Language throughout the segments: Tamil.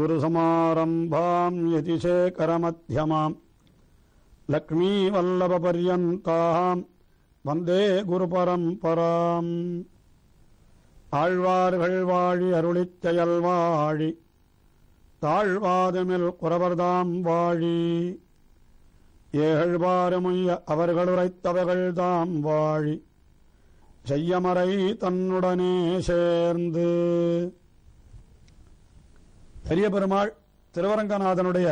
குருசமாரம்பாம் यतिशेखरमध्यमाम् லக்ஷ்மீவல்லபரியந்தாம் வந்தே குரு பரம்பராம் ஆழ்வார்கள் வாழி அருளிச் வாழி தாழ்வாதமில் குரவர்தாம் வாழி ஏகழ்வாருமைய அவர்களுரைத்தவர்கள்தாம் வாழி செய்யமறை தன்னுடனே சேர்ந்து பெரிய பெருமாள் திருவரங்கநாதனுடைய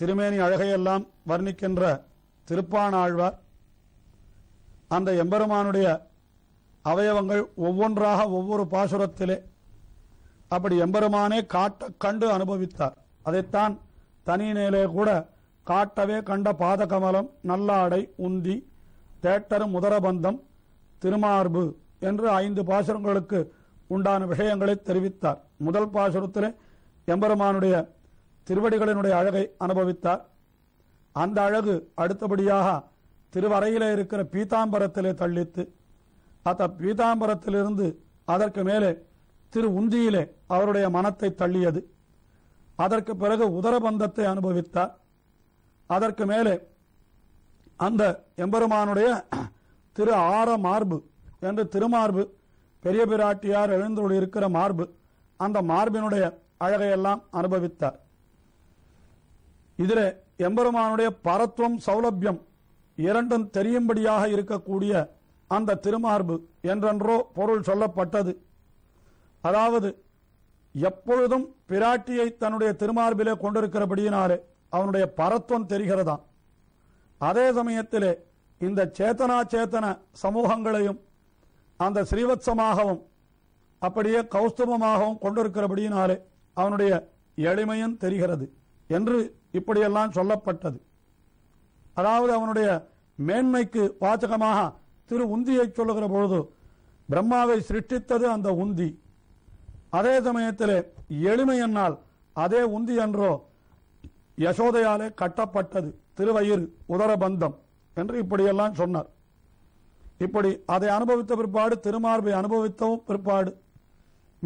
திருமேனி அழகையெல்லாம் வர்ணிக்கின்ற திருப்பானாழ்வார் அந்த எம்பெருமானுடைய அவயவங்கள் ஒவ்வொன்றாக ஒவ்வொரு பாசுரத்திலே அப்படி எம்பெருமானே காட்ட கண்டு அனுபவித்தார் அதைத்தான் தனியினிலே கூட காட்டவே கண்ட பாதகமலம் நல்லாடை உந்தி தேட்டர் முதரபந்தம் திருமார்பு என்று ஐந்து பாசுரங்களுக்கு உண்டான விஷயங்களை தெரிவித்தார் முதல் பாசுரத்திலே எம்பெருமானுடைய திருவடிகளினுடைய அழகை அனுபவித்தார் அந்த அழகு அடுத்தபடியாக திருவரையில இருக்கிற பீதாம்பரத்திலே தள்ளித்து அத்த பீதாம்பரத்திலிருந்து அதற்கு மேலே திரு உந்தியிலே அவருடைய மனத்தை தள்ளியது அதற்கு பிறகு உதரபந்தத்தை அனுபவித்தார் அதற்கு மேலே அந்த எம்பெருமானுடைய திரு ஆர மார்பு என்று திருமார்பு பெரிய பிராட்டியார் எழுந்துள்ள இருக்கிற மார்பு அந்த மார்பினுடைய அழகையெல்லாம் அனுபவித்தார் இதில் எம்பெருமானுடைய பரத்துவம் சௌலபியம் இரண்டும் தெரியும்படியாக இருக்கக்கூடிய அந்த திருமார்பு என்றென்றோ பொருள் சொல்லப்பட்டது அதாவது எப்பொழுதும் பிராட்டியை தன்னுடைய திருமார்பிலே கொண்டிருக்கிறபடியினாலே அவனுடைய பரத்துவம் தெரிகிறதாம் அதே சமயத்திலே இந்த சேத்தனா சேத்தன சமூகங்களையும் அந்த ஸ்ரீவத்சமாகவும் அப்படியே கௌஸ்துபமாகவும் கொண்டிருக்கிறபடியினாலே அவனுடைய எளிமையும் தெரிகிறது என்று இப்படியெல்லாம் சொல்லப்பட்டது அதாவது அவனுடைய மேன்மைக்கு வாசகமாக திரு உந்தியை சொல்லுகிற பொழுது பிரம்மாவை சிருஷ்டித்தது அந்த உந்தி அதே சமயத்தில் எளிமை என்னால் அதே உந்தி என்றோ யசோதையாலே கட்டப்பட்டது திருவயிறு உதரபந்தம் என்று இப்படியெல்லாம் சொன்னார் இப்படி அதை அனுபவித்த பிற்பாடு திருமார்பை அனுபவித்தவும் பிற்பாடு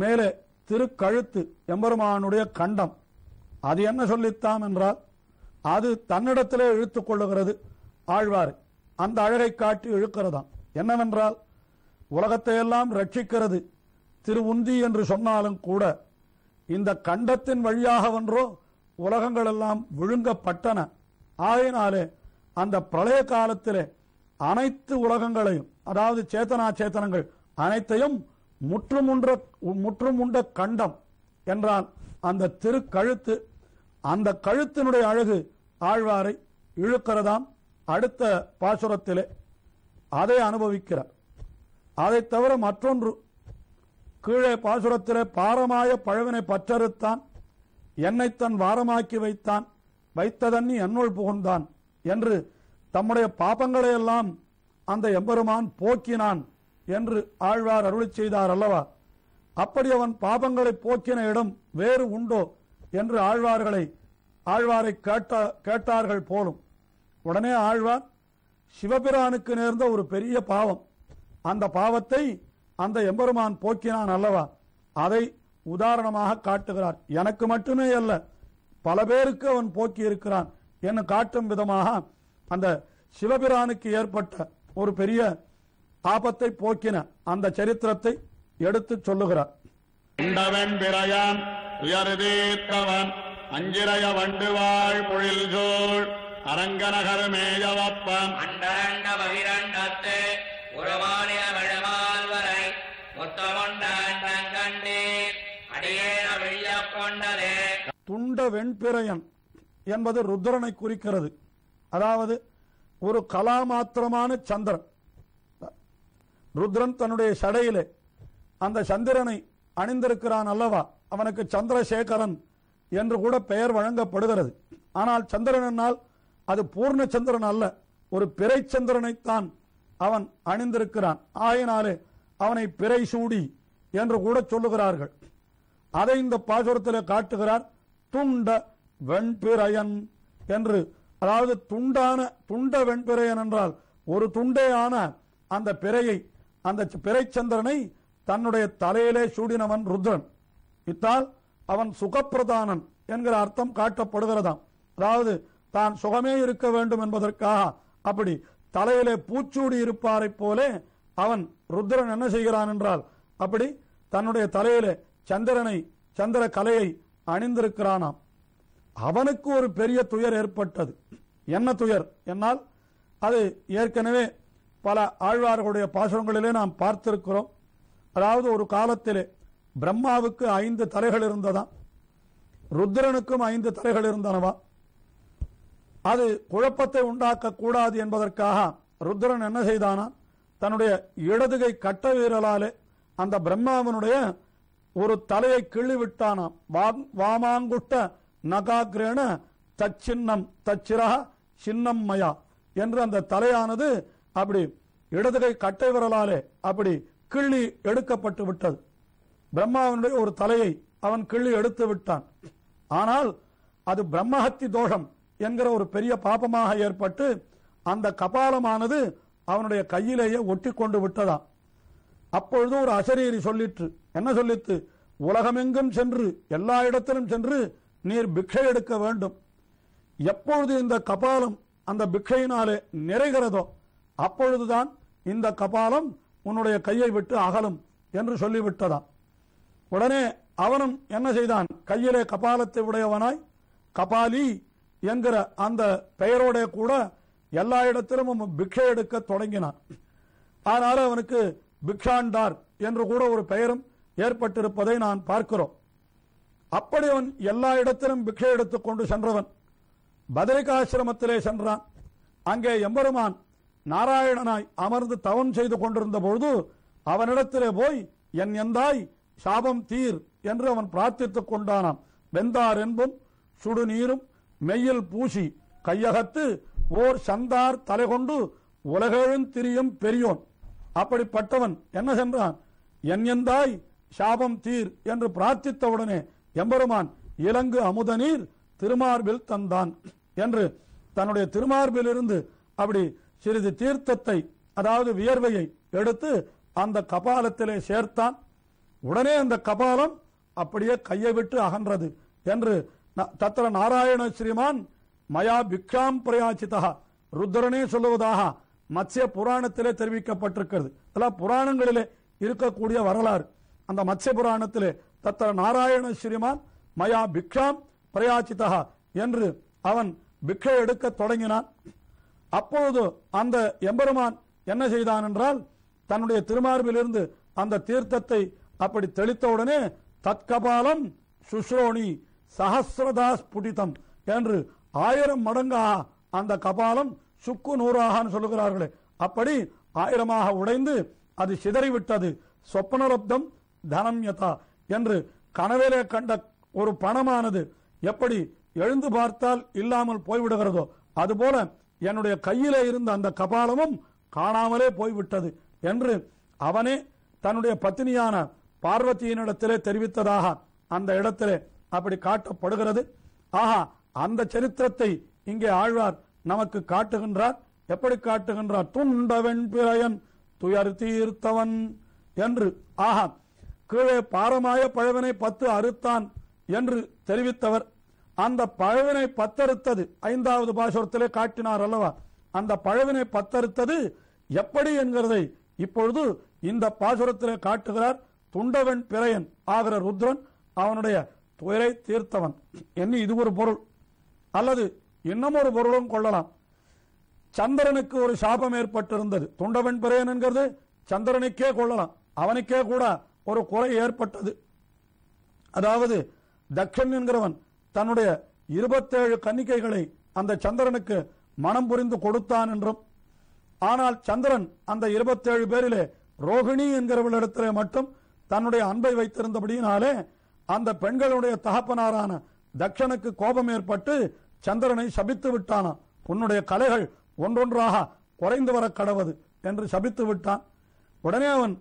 மேலே திருக்கழுத்து எம்பெருமானுடைய கண்டம் அது என்ன சொல்லித்தாம் என்றால் அது தன்னிடத்திலே இழுத்து கொள்ளுகிறது ஆழ்வார் அந்த அழகை காட்டி இழுக்கிறதாம் என்னவென்றால் உலகத்தையெல்லாம் ரட்சிக்கிறது திரு உந்தி என்று சொன்னாலும் கூட இந்த கண்டத்தின் வழியாக ஒன்றோ உலகங்களெல்லாம் விழுங்கப்பட்டன ஆகையினாலே அந்த பிரளய காலத்திலே அனைத்து உலகங்களையும் அதாவது சேத்தனா சேத்தனங்கள் அனைத்தையும் முற்றுமுன்ற முற்றுமுண்ட கண்டம் என்றான் அந்த திருக்கழுத்து அந்த கழுத்தினுடைய அழகு ஆழ்வாரை இழுக்கிறதாம் அடுத்த பாசுரத்திலே அதை அனுபவிக்கிறார் அதை தவிர மற்றொன்று கீழே பாசுரத்திலே பாரமாய பழவினை பற்றறுத்தான் என்னை தன் வாரமாக்கி வைத்தான் வைத்ததன்னி என்னுள் புகுந்தான் என்று தம்முடைய பாப்பங்களையெல்லாம் அந்த எம்பெருமான் போக்கினான் என்று ஆழ்வார் அருளி செய்தார் அல்லவா அப்படி அவன் பாபங்களை போக்கின இடம் வேறு உண்டோ என்று ஆழ்வார்களை ஆழ்வாரை கேட்டார்கள் போலும் உடனே ஆழ்வார் சிவபிரானுக்கு நேர்ந்த ஒரு பெரிய பாவம் அந்த பாவத்தை அந்த எம்பெருமான் போக்கினான் அல்லவா அதை உதாரணமாக காட்டுகிறார் எனக்கு மட்டுமே அல்ல பல பேருக்கு அவன் போக்கி இருக்கிறான் என்று காட்டும் விதமாக அந்த சிவபிரானுக்கு ஏற்பட்ட ஒரு பெரிய பாபத்தை போக்கின அந்த சரித்திரத்தை எடுத்து சொல்லுகிறார் உண்டவன் பிறையான் உயர்தீர்த்தவன் அஞ்சிரய வண்டு வாழ் பொழில் சோழ் அரங்கநகர் மேயவப்பம் அண்டாண்ட பகிரண்டத்து உறவானிய விழமால் வரை மொத்தமொண்டாண்டங்கண்டீர் அடியேன வெள்ள கொண்டதே துண்ட வெண்பிறையன் என்பது ருத்ரனை குறிக்கிறது அதாவது ஒரு கலாமாத்திரமான சந்திரன் ருத்ரன் தன்னுடைய சடையிலே அந்த சந்திரனை அணிந்திருக்கிறான் அல்லவா அவனுக்கு சந்திரசேகரன் என்று கூட பெயர் வழங்கப்படுகிறது ஆனால் சந்திரன் என்னால் அது பூர்ண சந்திரன் அல்ல ஒரு பிறை சந்திரனைத்தான் அவன் அணிந்திருக்கிறான் ஆயினாலே அவனை பிறை சூடி என்று கூட சொல்லுகிறார்கள் அதை இந்த பாசுரத்தில் காட்டுகிறார் துண்ட வெண்பிறையன் என்று அதாவது துண்டான துண்ட வெண்பிறையன் என்றால் ஒரு துண்டே ஆன அந்த பிறையை அந்த பிறைச்சந்திரனை தன்னுடைய தலையிலே சூடினவன் ருத்ரன் இத்தால் அவன் சுகப்பிரதானன் என்கிற அர்த்தம் காட்டப்படுகிறதாம் அதாவது தான் சுகமே இருக்க வேண்டும் என்பதற்காக அப்படி தலையிலே பூச்சூடி இருப்பாரை போலே அவன் ருத்ரன் என்ன செய்கிறான் என்றால் அப்படி தன்னுடைய தலையிலே சந்திரனை சந்திர கலையை அணிந்திருக்கிறானாம் அவனுக்கு ஒரு பெரிய துயர் ஏற்பட்டது என்ன துயர் என்னால் அது ஏற்கனவே பல ஆழ்வார்களுடைய பாசனங்களிலே நாம் பார்த்திருக்கிறோம் அதாவது ஒரு காலத்திலே பிரம்மாவுக்கு ஐந்து தலைகள் இருந்ததா ருத்ரனுக்கும் ஐந்து தலைகள் இருந்தனவா அது குழப்பத்தை உண்டாக்க கூடாது என்பதற்காக ருத்ரன் என்ன செய்தானா தன்னுடைய இடதுகை கட்ட வீரலாலே அந்த பிரம்மாவனுடைய ஒரு தலையை கிள்ளி விட்டானாம் வாமாங்குட்ட நகாகிரேண தச்சின்னம் தச்சிரா சின்னம் மயா என்று அந்த தலையானது அப்படி இடது கை கட்டை விரலாலே அப்படி கிள்ளி எடுக்கப்பட்டு விட்டது பிரம்மாவனுடைய ஒரு தலையை அவன் கிள்ளி எடுத்து விட்டான் ஆனால் அது பிரம்மஹத்தி தோஷம் என்கிற ஒரு பெரிய பாபமாக ஏற்பட்டு அந்த கபாலமானது அவனுடைய கையிலேயே ஒட்டி கொண்டு விட்டதாம் அப்பொழுதும் ஒரு அசரீரி சொல்லிற்று என்ன சொல்லித்து உலகமெங்கும் சென்று எல்லா இடத்திலும் சென்று நீர் பிக்ஷை எடுக்க வேண்டும் எப்பொழுது இந்த கபாலம் அந்த பிக்ஷையினாலே நிறைகிறதோ அப்பொழுதுதான் இந்த கபாலம் உன்னுடைய கையை விட்டு அகலும் என்று சொல்லிவிட்டதாம் உடனே அவனும் என்ன செய்தான் கையிலே கபாலத்தை உடையவனாய் கபாலி என்கிற அந்த பெயரோட கூட எல்லா இடத்திலும் பிக்ஷை எடுக்க தொடங்கினான் ஆனால் அவனுக்கு பிக்ஷாண்டார் என்று கூட ஒரு பெயரும் ஏற்பட்டிருப்பதை நான் பார்க்கிறோம் அப்படி அவன் எல்லா இடத்திலும் பிக்ஷை எடுத்துக்கொண்டு சென்றவன் பதிரிகாசிரமத்திலே சென்றான் அங்கே எம்பெருமான் நாராயணனாய் அமர்ந்து தவம் செய்து கொண்டிருந்த பொழுது அவனிடத்திலே போய் என் எந்தாய் சாபம் தீர் என்று அவன் பிரார்த்தித்துக் கொண்டானாம் வெந்தார் என்பும் சுடுநீரும் மெய்யில் பூசி கையகத்து ஓர் சந்தார் தலை கொண்டு திரியும் பெரியோன் அப்படிப்பட்டவன் என்ன சென்றான் என் எந்தாய் சாபம் தீர் என்று பிரார்த்தித்தவுடனே எம்பெருமான் இலங்கு அமுத நீர் திருமார்பில் தந்தான் என்று தன்னுடைய திருமார்பிலிருந்து அப்படி சிறிது தீர்த்தத்தை அதாவது வியர்வையை எடுத்து அந்த கபாலத்திலே சேர்த்தான் உடனே அந்த கபாலம் அப்படியே கையை விட்டு அகன்றது என்று தத்திர நாராயண ஸ்ரீமான் மயா பிக்ஷாம் பிரயாச்சிதா ருத்ரனே சொல்லுவதாக மத்ய புராணத்திலே தெரிவிக்கப்பட்டிருக்கிறது அதெல்லாம் புராணங்களிலே இருக்கக்கூடிய வரலாறு அந்த மத்ய புராணத்திலே தத்திர நாராயண ஸ்ரீமான் மயா பிக்ஷாம் பிரயாச்சிதா என்று அவன் பிக்ஷை எடுக்க தொடங்கினான் அப்பொழுது அந்த எம்பெருமான் என்ன செய்தான் என்றால் தன்னுடைய திருமார்பிலிருந்து அந்த தீர்த்தத்தை அப்படி தெளித்தவுடனே தற்கபாலம் சுஸ்ரோணி சஹசிரதாஸ் புடிதம் என்று ஆயிரம் மடங்காக அந்த கபாலம் சுக்கு நூறாக சொல்லுகிறார்களே அப்படி ஆயிரமாக உடைந்து அது சிதறிவிட்டது சொப்பனரப்தம் தனம்யதா என்று கனவிலே கண்ட ஒரு பணமானது எப்படி எழுந்து பார்த்தால் இல்லாமல் போய்விடுகிறதோ அதுபோல என்னுடைய கையிலே இருந்த அந்த கபாலமும் காணாமலே போய்விட்டது என்று அவனே தன்னுடைய பத்தினியான பார்வதியினிடத்திலே தெரிவித்ததாக அந்த இடத்திலே அப்படி காட்டப்படுகிறது ஆஹா அந்த சரித்திரத்தை இங்கே ஆழ்வார் நமக்கு காட்டுகின்றார் எப்படி காட்டுகின்றார் துண்டவெண் பிழையன் துயர் தீர்த்தவன் என்று ஆஹா கீழே பாரமாய பழவனை பத்து அறுத்தான் என்று தெரிவித்தவர் அந்த பழவினை பத்தறுத்தது ஐந்தாவது பாசுரத்திலே காட்டினார் அல்லவா அந்த பழவினை பத்தறுத்தது எப்படி என்கிறதை இப்பொழுது இந்த பாசுரத்திலே காட்டுகிறார் துண்டவன் பிறையன் ஆகிற ருத்ரன் அவனுடைய துயரை தீர்த்தவன் என்ன இது ஒரு பொருள் அல்லது இன்னும் ஒரு பொருளும் கொள்ளலாம் சந்திரனுக்கு ஒரு சாபம் ஏற்பட்டிருந்தது துண்டவன் பிறையன் என்கிறது சந்திரனுக்கே கொள்ளலாம் அவனுக்கே கூட ஒரு குறை ஏற்பட்டது அதாவது தக்ஷன் என்கிறவன் தன்னுடைய இருபத்தேழு கன்னிக்கைகளை அந்த சந்திரனுக்கு மனம் புரிந்து கொடுத்தான் என்றும் ஆனால் சந்திரன் அந்த இருபத்தேழு பேரிலே ரோஹிணி என்கிறவர்களிடத்திலே மட்டும் தன்னுடைய அன்பை வைத்திருந்தபடியினாலே அந்த பெண்களுடைய தகப்பனாரான தக்ஷனுக்கு கோபம் ஏற்பட்டு சந்திரனை சபித்து விட்டானா உன்னுடைய கலைகள் ஒன்றொன்றாக குறைந்து வர கடவது என்று சபித்து விட்டான் உடனே அவன்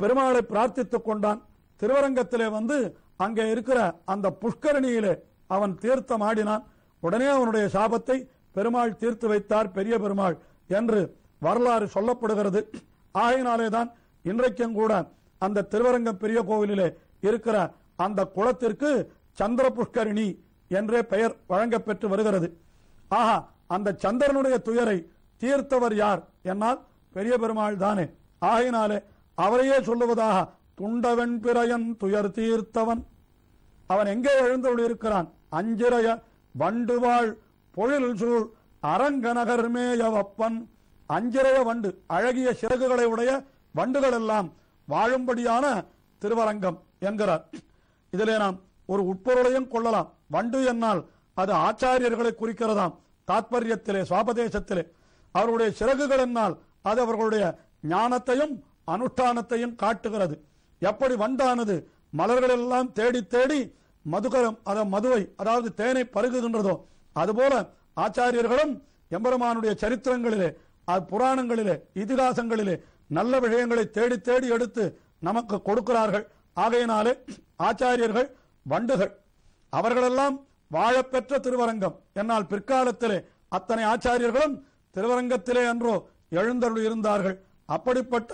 பெருமாளை பிரார்த்தித்துக் கொண்டான் திருவரங்கத்திலே வந்து அங்கே இருக்கிற அந்த புஷ்கரணியிலே அவன் தீர்த்தம் ஆடினான் உடனே அவனுடைய சாபத்தை பெருமாள் தீர்த்து வைத்தார் பெரிய பெருமாள் என்று வரலாறு சொல்லப்படுகிறது ஆகையினாலேதான் தான் இன்றைக்கும் கூட அந்த திருவரங்கம் பெரிய கோவிலிலே இருக்கிற அந்த குளத்திற்கு சந்திர புஷ்கரிணி என்றே பெயர் வழங்கப்பெற்று வருகிறது ஆஹா அந்த சந்திரனுடைய துயரை தீர்த்தவர் யார் என்னால் பெரிய பெருமாள் தானே ஆகையினாலே அவரையே சொல்லுவதாக துண்டவன் பிறையன் துயர் தீர்த்தவன் அவன் எங்கே எழுந்தொழி இருக்கிறான் அஞ்சிறைய வண்டுவாழ் பொழில் சூழ் அரங்கநகர்மேயவப்பன் அஞ்சிறைய வண்டு அழகிய சிறகுகளை உடைய வண்டுகள் எல்லாம் வாழும்படியான திருவரங்கம் என்கிறார் இதிலே நாம் ஒரு உட்பொருளையும் கொள்ளலாம் வண்டு என்னால் அது ஆச்சாரியர்களை குறிக்கிறதாம் தாத்பரியத்திலே சுவாபதேசத்திலே அவருடைய சிறகுகள் என்னால் அது அவர்களுடைய ஞானத்தையும் அனுஷ்டானத்தையும் காட்டுகிறது எப்படி வண்டானது மலர்களெல்லாம் தேடி தேடி மதுகரம் அத மதுவை அதாவது தேனை பருகுகின்றதோ அதுபோல ஆச்சாரியர்களும் எம்பெருமானுடைய சரித்திரங்களிலே புராணங்களிலே இதிகாசங்களிலே நல்ல விஷயங்களை தேடி தேடி எடுத்து நமக்கு கொடுக்கிறார்கள் ஆகையினாலே ஆச்சாரியர்கள் வண்டுகள் அவர்களெல்லாம் வாழப்பெற்ற திருவரங்கம் என்னால் பிற்காலத்திலே அத்தனை ஆச்சாரியர்களும் திருவரங்கத்திலே என்றோ எழுந்தருள் இருந்தார்கள் அப்படிப்பட்ட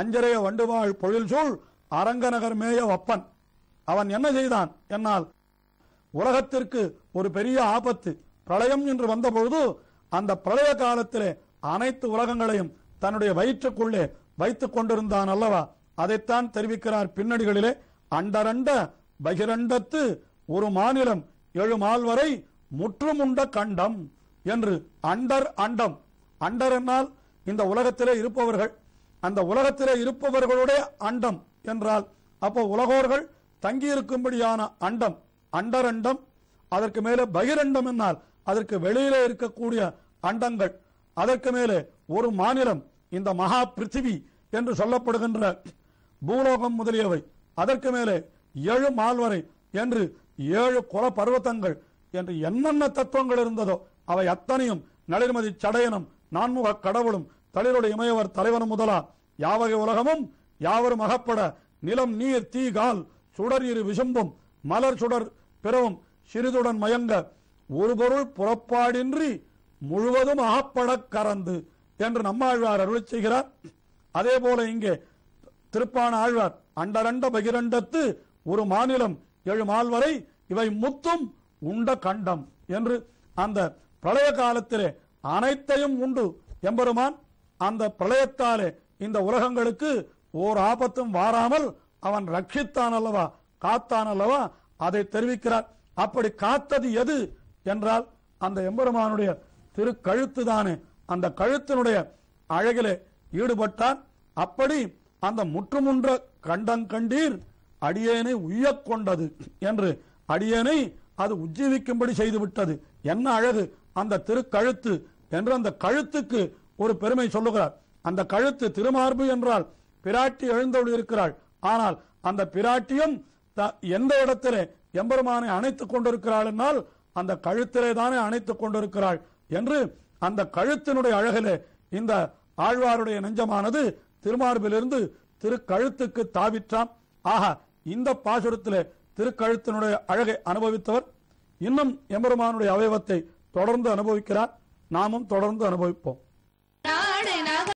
அஞ்சரைய வண்டுவாழ் சூழ் அரங்கநகர் மேய வப்பன் அவன் என்ன செய்தான் என்னால் உலகத்திற்கு ஒரு பெரிய ஆபத்து பிரளயம் என்று வந்தபொழுது அந்த பிரளய காலத்திலே அனைத்து உலகங்களையும் தன்னுடைய வயிற்றுக்குள்ளே வைத்துக் கொண்டிருந்தான் அல்லவா அதைத்தான் தெரிவிக்கிறார் பின்னணிகளிலே அண்டரண்ட பகிரண்டத்து ஒரு மாநிலம் ஏழு மால் வரை முற்றுமுண்ட கண்டம் என்று அண்டர் அண்டம் அண்டர் என்னால் இந்த உலகத்திலே இருப்பவர்கள் அந்த உலகத்திலே இருப்பவர்களுடைய அண்டம் என்றால் அப்போ உலகோர்கள் தங்கியிருக்கும்படியான அண்டம் அண்டரண்டம் அதற்கு மேலே பகிரண்டம் என்னால் அதற்கு வெளியிலே இருக்கக்கூடிய அண்டங்கள் அதற்கு மேலே ஒரு மாநிலம் இந்த மகா பிருத்திவி என்று சொல்லப்படுகின்ற பூலோகம் முதலியவை அதற்கு மேலே ஏழு மால்வரை என்று ஏழு குல பருவத்தங்கள் என்று என்னென்ன தத்துவங்கள் இருந்ததோ அவை அத்தனையும் நளிர்மதி சடையனும் நான்முக கடவுளும் தளிருடைய இமையவர் தலைவனும் முதலா யாவகை உலகமும் யாவரும் அகப்பட நிலம் நீர் தீ கால் சுடர் இரு விசும்பும் மலர் சுடர் பிறவும் சிறிதுடன் மயங்க ஒரு பொருள் புறப்பாடின்றி முழுவதும் அகப்படக் கறந்து என்று நம்மாழ்வார் அருள் செய்கிறார் அதே போல இங்கே திருப்பான ஆழ்வார் அண்டரண்ட பகிரண்டத்து ஒரு மாநிலம் ஏழு மால் வரை இவை முத்தும் உண்ட கண்டம் என்று அந்த பிரளய காலத்திலே அனைத்தையும் உண்டு எம்பெருமான் அந்த பிரளயத்தாலே இந்த உலகங்களுக்கு ஓர் ஆபத்தும் வாராமல் அவன் ரட்சித்தான் அல்லவா காத்தான் அல்லவா அதை தெரிவிக்கிறார் அப்படி காத்தது எது என்றால் அந்த எம்பெருமானுடைய திரு கழுத்து தானே அந்த கழுத்தினுடைய அழகிலே ஈடுபட்டான் அப்படி அந்த முற்றுமுன்ற கண்டங்கண்டீர் அடியேனை உய்யக் கொண்டது என்று அடியேனை அது உஜ்ஜீவிக்கும்படி செய்துவிட்டது என்ன அழகு அந்த திருக்கழுத்து என்று அந்த கழுத்துக்கு ஒரு பெருமை சொல்லுகிறார் அந்த கழுத்து திருமார்பு என்றால் பிராட்டி எழுந்தோடு இருக்கிறாள் ஆனால் அந்த பிராட்டியும் எந்த இடத்திலே எம்பெருமானை அணைத்துக் கொண்டிருக்கிறாள் என்றால் அந்த கழுத்திலே தானே அணைத்துக் கொண்டிருக்கிறாள் என்று அந்த கழுத்தினுடைய அழகிலே இந்த ஆழ்வாருடைய நெஞ்சமானது திருமார்பிலிருந்து திருக்கழுத்துக்கு தாவிற்றாம் ஆக இந்த பாசுரத்திலே திருக்கழுத்தினுடைய அழகை அனுபவித்தவர் இன்னும் எம்பெருமானுடைய அவயவத்தை தொடர்ந்து அனுபவிக்கிறார் நாமும் தொடர்ந்து அனுபவிப்போம்